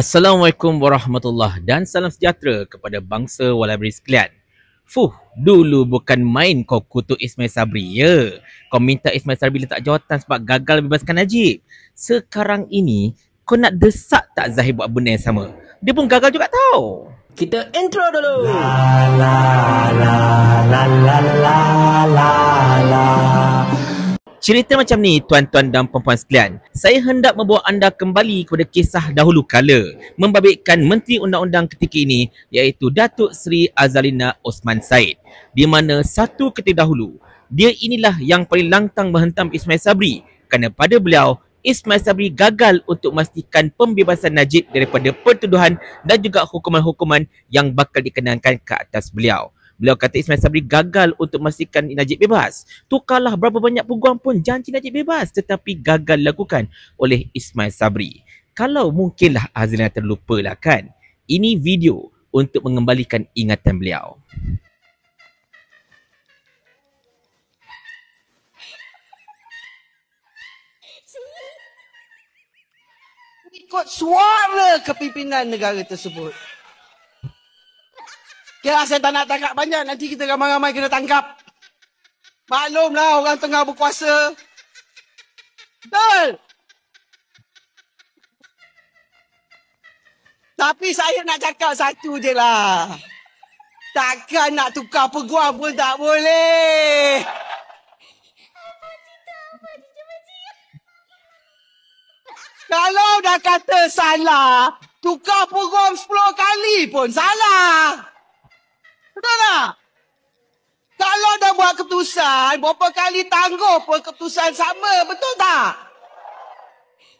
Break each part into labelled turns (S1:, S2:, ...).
S1: Assalamualaikum warahmatullahi dan salam sejahtera kepada bangsa Walabri sekalian. Fuh, dulu bukan main kau kutuk Ismail Sabri, ya? Kau minta Ismail Sabri letak jawatan sebab gagal bebaskan Najib. Sekarang ini, kau nak desak tak Zahir buat benda yang sama? Dia pun gagal juga tau. Kita intro dulu. La la la la la la la. Cerita macam ni tuan-tuan dan puan-puan sekalian. Saya hendak membawa anda kembali kepada kisah dahulu kala membabitkan Menteri Undang-Undang ketika ini iaitu Datuk Seri Azalina Osman Said. Di mana satu ketika dahulu, dia inilah yang paling lantang menghentam Ismail Sabri kerana pada beliau, Ismail Sabri gagal untuk memastikan pembebasan Najib daripada pertuduhan dan juga hukuman-hukuman yang bakal dikenakan ke atas beliau. Beliau kata Ismail Sabri gagal untuk memastikan Najib bebas. Tukarlah berapa banyak peguam pun janji Najib bebas tetapi gagal dilakukan oleh Ismail Sabri. Kalau mungkinlah Azlina terlupalah kan. Ini video untuk mengembalikan ingatan beliau.
S2: ikut suara kepimpinan negara tersebut. Kira saya tak nak tangkap banyak, nanti kita ramai-ramai kena tangkap. Maklumlah orang tengah berkuasa. Betul? Tapi saya nak cakap satu je lah. Takkan nak tukar peguam pun tak boleh. Kalau dah kata salah, tukar peguam 10 kali pun salah. Betul tak? Kalau dah buat keputusan, berapa kali tangguh pun keputusan sama. Betul tak?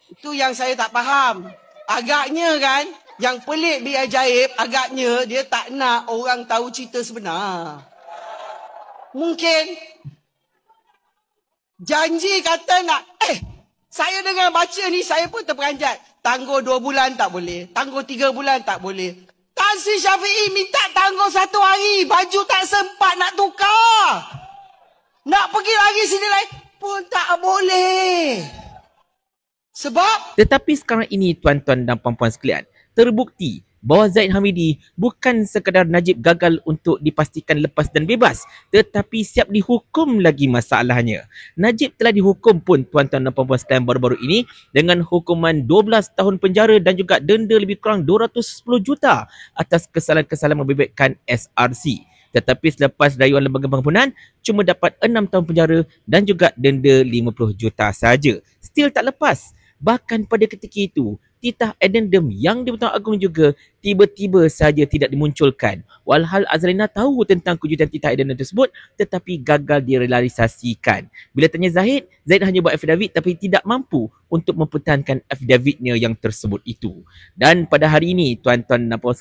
S2: Itu yang saya tak faham. Agaknya kan, yang pelik bi ajaib, agaknya dia tak nak orang tahu cerita sebenar. Mungkin. Janji kata nak, eh, saya dengan baca ni, saya pun terperanjat. Tangguh dua bulan tak boleh. Tangguh tiga bulan tak boleh. Tansi Syafi'i minta tanggung satu hari. Baju tak sempat nak tukar. Nak pergi lagi sini lagi pun tak boleh. Sebab...
S1: Tetapi sekarang ini tuan-tuan dan puan-puan sekalian, terbukti bahawa Zaid Hamidi bukan sekadar Najib gagal untuk dipastikan lepas dan bebas tetapi siap dihukum lagi masalahnya. Najib telah dihukum pun tuan-tuan dan puan-puan sekalian baru-baru ini dengan hukuman 12 tahun penjara dan juga denda lebih kurang 210 juta atas kesalahan-kesalahan membebaskan SRC. Tetapi selepas rayuan lembaga pengampunan, cuma dapat 6 tahun penjara dan juga denda 50 juta saja. Still tak lepas. Bahkan pada ketika itu, titah addendum yang di-Pertuan Agong juga tiba-tiba saja tidak dimunculkan. Walhal Azrina tahu tentang kewujudan titah addendum tersebut tetapi gagal direalisasikan. Bila tanya Zahid, Zahid hanya buat affidavit tapi tidak mampu untuk mempertahankan affidavitnya yang tersebut itu. Dan pada hari ini, tuan-tuan dan puan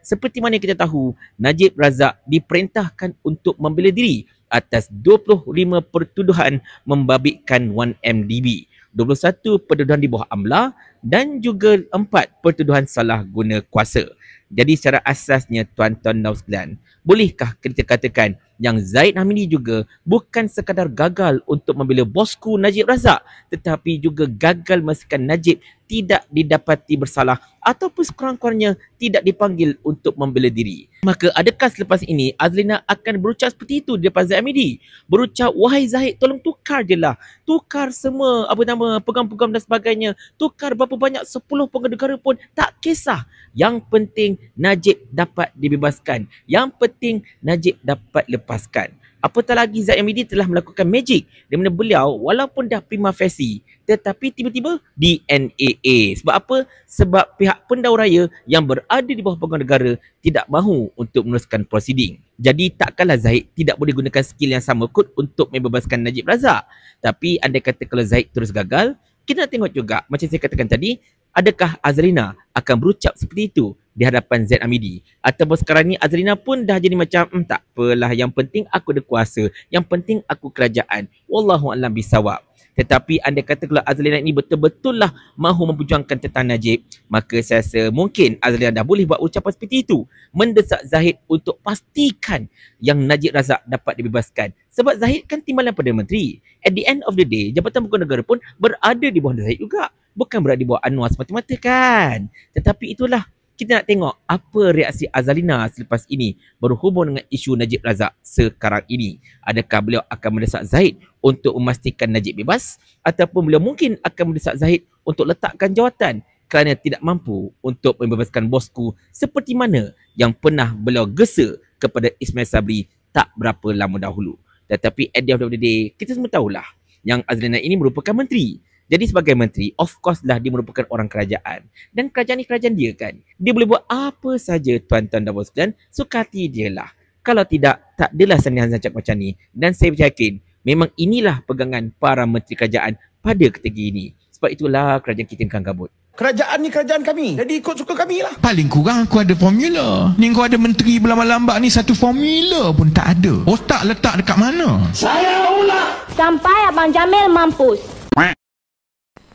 S1: seperti mana kita tahu, Najib Razak diperintahkan untuk membela diri atas 25 pertuduhan membabitkan 1MDB. 21 pertuduhan di bawah AMLA, dan juga empat pertuduhan salah guna kuasa. Jadi secara asasnya tuan-tuan dan sekalian, bolehkah kita katakan yang Zaid Hamidi juga bukan sekadar gagal untuk membela bosku Najib Razak tetapi juga gagal meskipun Najib tidak didapati bersalah ataupun sekurang-kurangnya tidak dipanggil untuk membela diri. Maka adakah selepas ini Azlina akan berucap seperti itu di depan Zaid Hamidi? Berucap, wahai Zaid tolong tukar je lah. Tukar semua apa nama pegang-pegang dan sebagainya. Tukar berapa berapa banyak sepuluh pengedegara pun tak kisah. Yang penting Najib dapat dibebaskan. Yang penting Najib dapat lepaskan. Apatah lagi Zaid Yamidi telah melakukan magic di mana beliau walaupun dah prima facie tetapi tiba-tiba di NAA. Sebab apa? Sebab pihak raya yang berada di bawah pegawai negara tidak mahu untuk meneruskan proceeding. Jadi takkanlah Zaid tidak boleh gunakan skill yang sama kot untuk membebaskan Najib Razak. Tapi andai kata kalau Zaid terus gagal, kita nak tengok juga macam saya katakan tadi, adakah Azrina akan berucap seperti itu di hadapan Zain Amidi. Ataupun sekarang ni Azrina pun dah jadi macam hmm, tak apalah yang penting aku ada kuasa. Yang penting aku kerajaan. Wallahu a'lam bisawab. Tetapi anda kata kalau Azlina ini betul-betul lah mahu memperjuangkan tentang Najib, maka saya rasa mungkin Azlina dah boleh buat ucapan seperti itu. Mendesak Zahid untuk pastikan yang Najib Razak dapat dibebaskan. Sebab Zahid kan timbalan Perdana Menteri. At the end of the day, Jabatan Pembangunan Negara pun berada di bawah Zahid juga. Bukan berada di bawah Anwar semata-mata kan. Tetapi itulah kita nak tengok apa reaksi Azalina selepas ini berhubung dengan isu Najib Razak sekarang ini. Adakah beliau akan mendesak Zahid untuk memastikan Najib bebas ataupun beliau mungkin akan mendesak Zahid untuk letakkan jawatan kerana tidak mampu untuk membebaskan bosku seperti mana yang pernah beliau gesa kepada Ismail Sabri tak berapa lama dahulu. Tetapi at the end of the day, kita semua tahulah yang Azlina ini merupakan menteri jadi sebagai menteri, of course lah dia merupakan orang kerajaan. Dan kerajaan ni kerajaan dia kan. Dia boleh buat apa saja tuan-tuan dan puan-puan suka hati dia lah. Kalau tidak, tak adalah Sani Hassan cakap macam ni. Dan saya yakin, memang inilah pegangan para menteri kerajaan pada ketika ini. Sebab itulah kerajaan kita yang kabut. Kerajaan ni kerajaan kami. Jadi ikut suka kami lah. Paling kurang aku ada formula. Ni kau ada menteri berlambak-lambak ni satu formula pun
S2: tak ada. Otak letak dekat mana? Saya ulang. Sampai Abang Jamil mampus.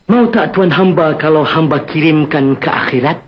S2: Mau tak tuan hamba kalau hamba kirimkan ke akhirat?